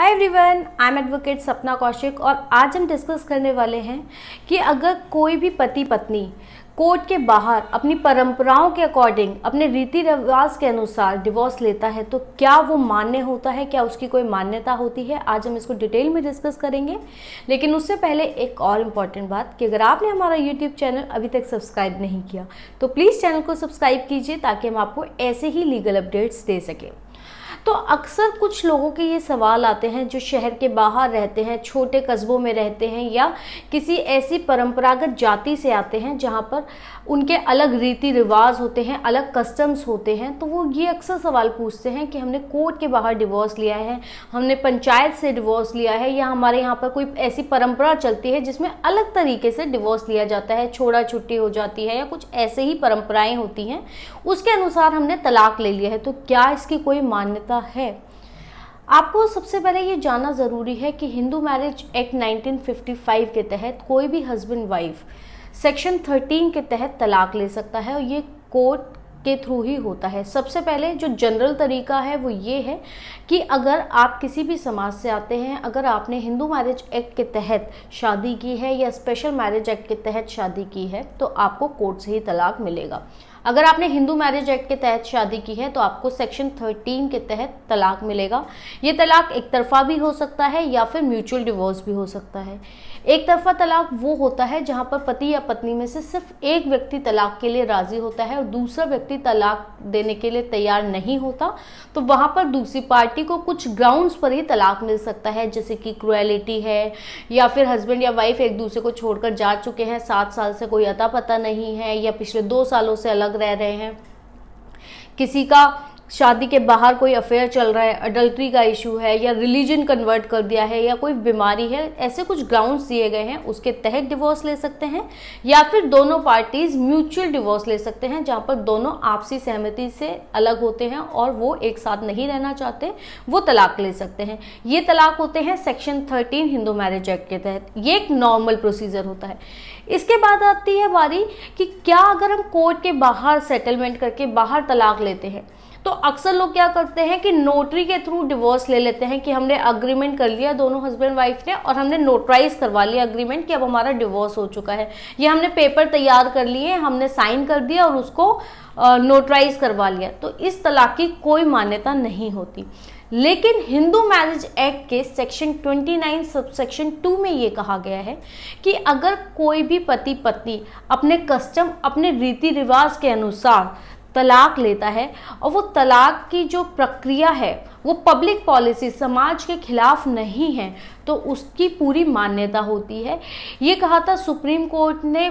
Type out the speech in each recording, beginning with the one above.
hi everyone I am advocate Sapna Kaushik और आज हम डिस्कस करने वाले हैं कि अगर कोई भी पति पत्नी कोर्ट के बाहर अपनी परंपराओं के अकॉर्डिंग अपने रीति रिवाज के अनुसार डिवोर्स लेता है तो क्या वो मान्य होता है क्या उसकी कोई मान्यता होती है आज हम इसको डिटेल में डिस्कस करेंगे लेकिन उससे पहले एक और इम्पॉर्टेंट बात कि अगर आपने हमारा यूट्यूब चैनल अभी तक सब्सक्राइब नहीं किया तो प्लीज़ चैनल को सब्सक्राइब कीजिए ताकि हम आपको ऐसे ही लीगल अपडेट्स दे सकें तो अक्सर कुछ लोगों के ये सवाल आते हैं जो शहर के बाहर रहते हैं छोटे कस्बों में रहते हैं या किसी ऐसी परंपरागत जाति से आते हैं जहाँ पर उनके अलग रीति रिवाज होते हैं अलग कस्टम्स होते हैं तो वो ये अक्सर सवाल पूछते हैं कि हमने कोर्ट के बाहर डिवोर्स लिया है हमने पंचायत से डिवोर्स लिया है या हमारे यहाँ पर कोई ऐसी परंपरा चलती है जिसमें अलग तरीके से डिवोर्स लिया जाता है छोड़ा छुट्टी हो जाती है या कुछ ऐसे ही परंपराएं होती हैं उसके अनुसार हमने तलाक ले लिया है तो क्या इसकी कोई मान्यता सकता है आपको सबसे पहले ये जानना ज़रूरी है कि हिंदू मैरिज एक्ट 1955 के तहत कोई भी हस्बैंड वाइफ सेक्शन 13 के तहत तलाक ले सकता है और ये कोर्ट के थ्रू ही होता है सबसे पहले जो जनरल तरीका है वो ये है कि अगर आप किसी भी समाज से आते हैं अगर आपने हिंदू मैरिज एक्ट के तहत शादी की है या स्पेशल मैरिज एक्ट के तहत शादी की है तो आपको कोर्ट से ही तलाक मिलेगा अगर आपने हिंदू मैरिज एक्ट के तहत शादी की है तो आपको सेक्शन थर्टीन के तहत तलाक मिलेगा ये तलाक एक तरफा भी हो सकता है या फिर म्यूचुअल डिवोर्स भी हो सकता है एक तरफा तलाक वो होता है जहाँ पर पति या पत्नी में से सिर्फ एक व्यक्ति तलाक के लिए राजी होता है और दूसरा व्यक्ति तलाक देने के लिए तैयार नहीं होता तो वहाँ पर दूसरी पार्टी को कुछ ग्राउंड्स पर ही तलाक मिल सकता है जैसे कि क्रुएलिटी है या फिर हस्बैंड या वाइफ एक दूसरे को छोड़कर जा चुके हैं सात साल से कोई अता पता नहीं है या पिछले दो सालों से अलग रह रहे हैं किसी का शादी के बाहर कोई अफेयर चल रहा है अडल्ट्री का इशू है या रिलीजन कन्वर्ट कर दिया है या कोई बीमारी है ऐसे कुछ ग्राउंड्स दिए गए हैं उसके तहत डिवोर्स ले सकते हैं या फिर दोनों पार्टीज म्यूचुअल डिवोर्स ले सकते हैं जहाँ पर दोनों आपसी सहमति से अलग होते हैं और वो एक साथ नहीं रहना चाहते वो तलाक ले सकते हैं ये तलाक होते हैं section thirteen Hindu marriage act के तहत ये एक नॉर्मल प्रोसीजर होता है इसके बाद आती है बारी कि क्या अगर हम कोर्ट के बाहर सेटलमेंट करके बाहर तलाक लेते हैं तो अक्सर लोग क्या करते हैं कि नोटरी के थ्रू डिवोर्स ले लेते हैं कि हमने अग्रीमेंट कर लिया दोनों हस्बैंड वाइफ ने और हमने नोटराइज करवा लिया अग्रीमेंट कि अब हमारा डिवोर्स हो चुका है ये हमने पेपर तैयार कर लिए हमने साइन कर दिया और उसको नोटराइज करवा लिया तो इस तलाक की कोई मान्यता नहीं होती लेकिन हिंदू मैरिज एक्ट के सेक्शन 29 सब सेक्शन टू में ये कहा गया है कि अगर कोई भी पति पत्नी अपने कस्टम अपने रीति रिवाज के अनुसार तलाक लेता है और वो तलाक की जो प्रक्रिया है वो पब्लिक पॉलिसी समाज के खिलाफ नहीं है तो उसकी पूरी मान्यता होती है ये कहा था सुप्रीम कोर्ट ने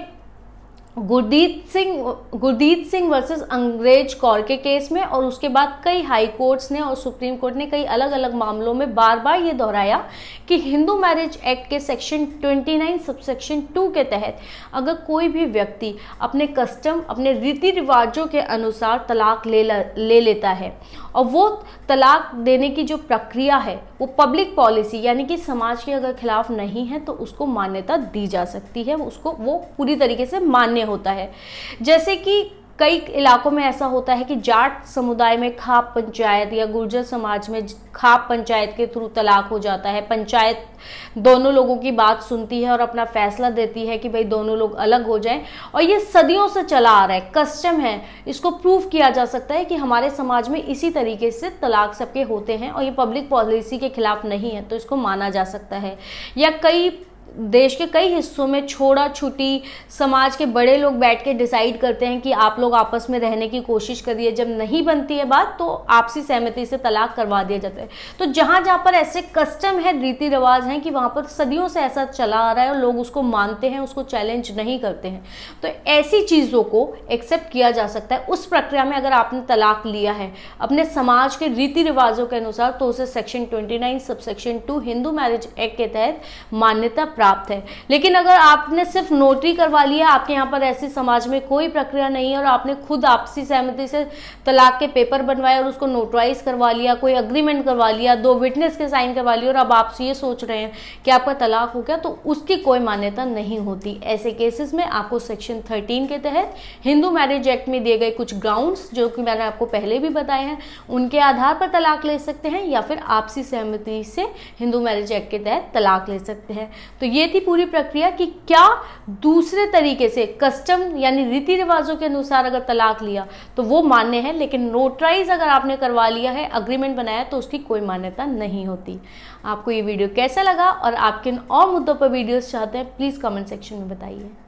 गुरदीत सिंह गुरदीत सिंह वर्सेस अंग्रेज कौर के केस में और उसके बाद कई हाई कोर्ट्स ने और सुप्रीम कोर्ट ने कई अलग अलग मामलों में बार बार ये दोहराया कि हिंदू मैरिज एक्ट के सेक्शन 29 सबसेक्शन टू के तहत अगर कोई भी व्यक्ति अपने कस्टम अपने रीति रिवाजों के अनुसार तलाक ले ले लेता है और वो तलाक देने की जो प्रक्रिया है वो पब्लिक पॉलिसी यानी कि समाज के अगर खिलाफ नहीं है तो उसको मान्यता दी जा सकती है उसको वो पूरी तरीके से मान्य होता है जैसे कि कई इलाकों में ऐसा होता है कि जाट समुदाय में खाप पंचायत या गुर्जर समाज में खाप पंचायत के थ्रू तलाक हो जाता है पंचायत दोनों लोगों की बात सुनती है और अपना फैसला देती है कि भाई दोनों लोग अलग हो जाएं और ये सदियों से चला आ रहा है कस्टम है इसको प्रूफ किया जा सकता है कि हमारे समाज में इसी तरीके से तलाक सबके होते हैं और ये पब्लिक पॉलिसी के खिलाफ नहीं है तो इसको माना जा सकता है या कई देश के कई हिस्सों में छोड़ा छुटी समाज के बड़े लोग बैठ के डिसाइड करते हैं कि आप लोग आपस में रहने की कोशिश करिए जब नहीं बनती है बात तो आपसी सहमति से तलाक करवा दिया जाता है तो जहाँ जहाँ पर ऐसे कस्टम है रीति रिवाज हैं कि वहाँ पर सदियों से ऐसा चला आ रहा है और लोग उसको मानते हैं उसको चैलेंज नहीं करते हैं तो ऐसी चीज़ों को एक्सेप्ट किया जा सकता है उस प्रक्रिया में अगर आपने तलाक लिया है अपने समाज के रीति रिवाजों के अनुसार तो उसे section twenty nine subsection two Hindu marriage act के तहत मान्यता प्राप्त प्राप्त है लेकिन अगर आपने सिर्फ नोटरी करवा ली है आपके यहाँ पर ऐसे समाज में कोई प्रक्रिया नहीं है और आपने खुद आपसी सहमति से तलाक के पेपर बनवाए और उसको नोटराइज करवा लिया कोई अग्रीमेंट करवा लिया दो विटनेस के साइन करवा लिया और अब आपसे ये सोच रहे हैं कि आपका तलाक हो गया तो उसकी कोई मान्यता नहीं होती ऐसे केसेस में आपको सेक्शन थर्टीन के तहत हिंदू मैरिज एक्ट में दिए गए कुछ ग्राउंड्स जो कि मैंने आपको पहले भी बताए हैं उनके आधार पर तलाक ले सकते हैं या फिर आपसी सहमति से हिंदू मैरिज एक्ट के तहत तलाक ले सकते हैं तो ये ये थी पूरी प्रक्रिया कि क्या दूसरे तरीके से कस्टम यानी रीति रिवाजों के अनुसार अगर तलाक लिया तो वो मान्य है लेकिन नोटराइज अगर आपने करवा लिया है अग्रीमेंट बनाया तो उसकी कोई मान्यता नहीं होती आपको ये वीडियो कैसा लगा और आपके किन और मुद्दों पर वीडियोस चाहते हैं प्लीज़ कमेंट सेक्शन में बताइए